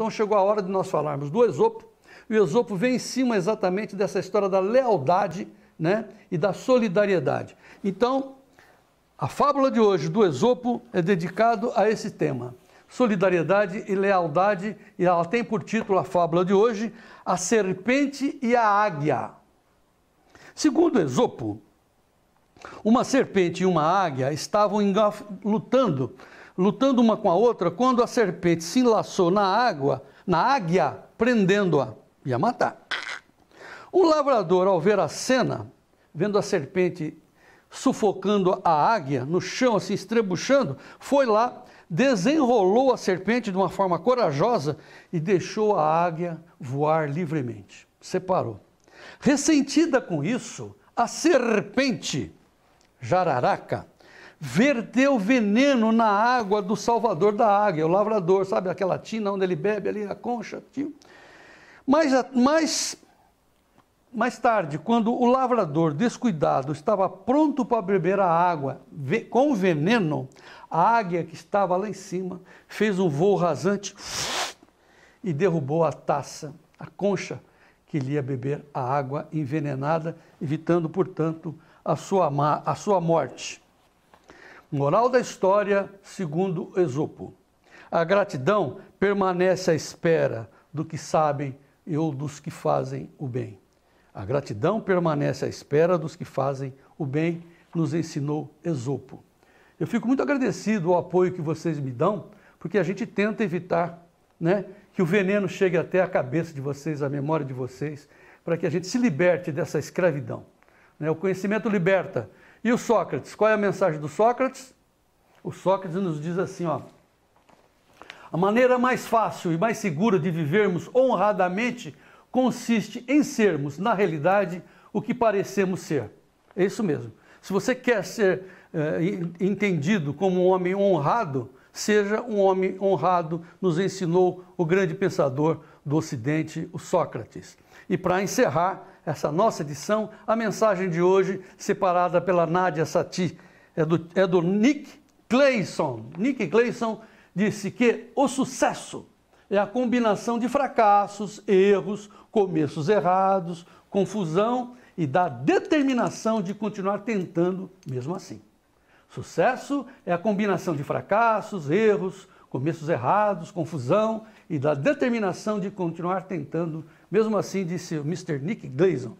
Então chegou a hora de nós falarmos do Esopo, e o Esopo vem em cima exatamente dessa história da lealdade né, e da solidariedade. Então, a fábula de hoje do Esopo é dedicado a esse tema. Solidariedade e lealdade, e ela tem por título a fábula de hoje, A Serpente e a Águia. Segundo Esopo, uma serpente e uma águia estavam lutando lutando uma com a outra, quando a serpente se enlaçou na água, na águia, prendendo-a, ia matar. Um lavrador, ao ver a cena, vendo a serpente sufocando a águia no chão, assim estrebuchando, foi lá, desenrolou a serpente de uma forma corajosa e deixou a águia voar livremente. Separou. Ressentida com isso, a serpente, jararaca, Verteu veneno na água do salvador da águia, o lavrador, sabe aquela tina onde ele bebe ali, a concha. Tio. Mas, mais, mais tarde, quando o lavrador descuidado estava pronto para beber a água com veneno, a águia que estava lá em cima fez um voo rasante e derrubou a taça, a concha que ele ia beber a água envenenada, evitando, portanto, a sua, a sua morte. Moral da história, segundo Esopo. A gratidão permanece à espera do que sabem e ou dos que fazem o bem. A gratidão permanece à espera dos que fazem o bem, nos ensinou Esopo. Eu fico muito agradecido ao apoio que vocês me dão, porque a gente tenta evitar né, que o veneno chegue até a cabeça de vocês, a memória de vocês, para que a gente se liberte dessa escravidão. Né. O conhecimento liberta, e o Sócrates? Qual é a mensagem do Sócrates? O Sócrates nos diz assim, ó. A maneira mais fácil e mais segura de vivermos honradamente consiste em sermos, na realidade, o que parecemos ser. É isso mesmo. Se você quer ser é, entendido como um homem honrado, Seja um homem honrado, nos ensinou o grande pensador do Ocidente, o Sócrates. E para encerrar essa nossa edição, a mensagem de hoje, separada pela Nádia Sati, é do, é do Nick Clayson. Nick Clayson disse que o sucesso é a combinação de fracassos, erros, começos errados, confusão e da determinação de continuar tentando mesmo assim. Sucesso é a combinação de fracassos, erros, começos errados, confusão e da determinação de continuar tentando, mesmo assim, disse o Mr. Nick Gleason.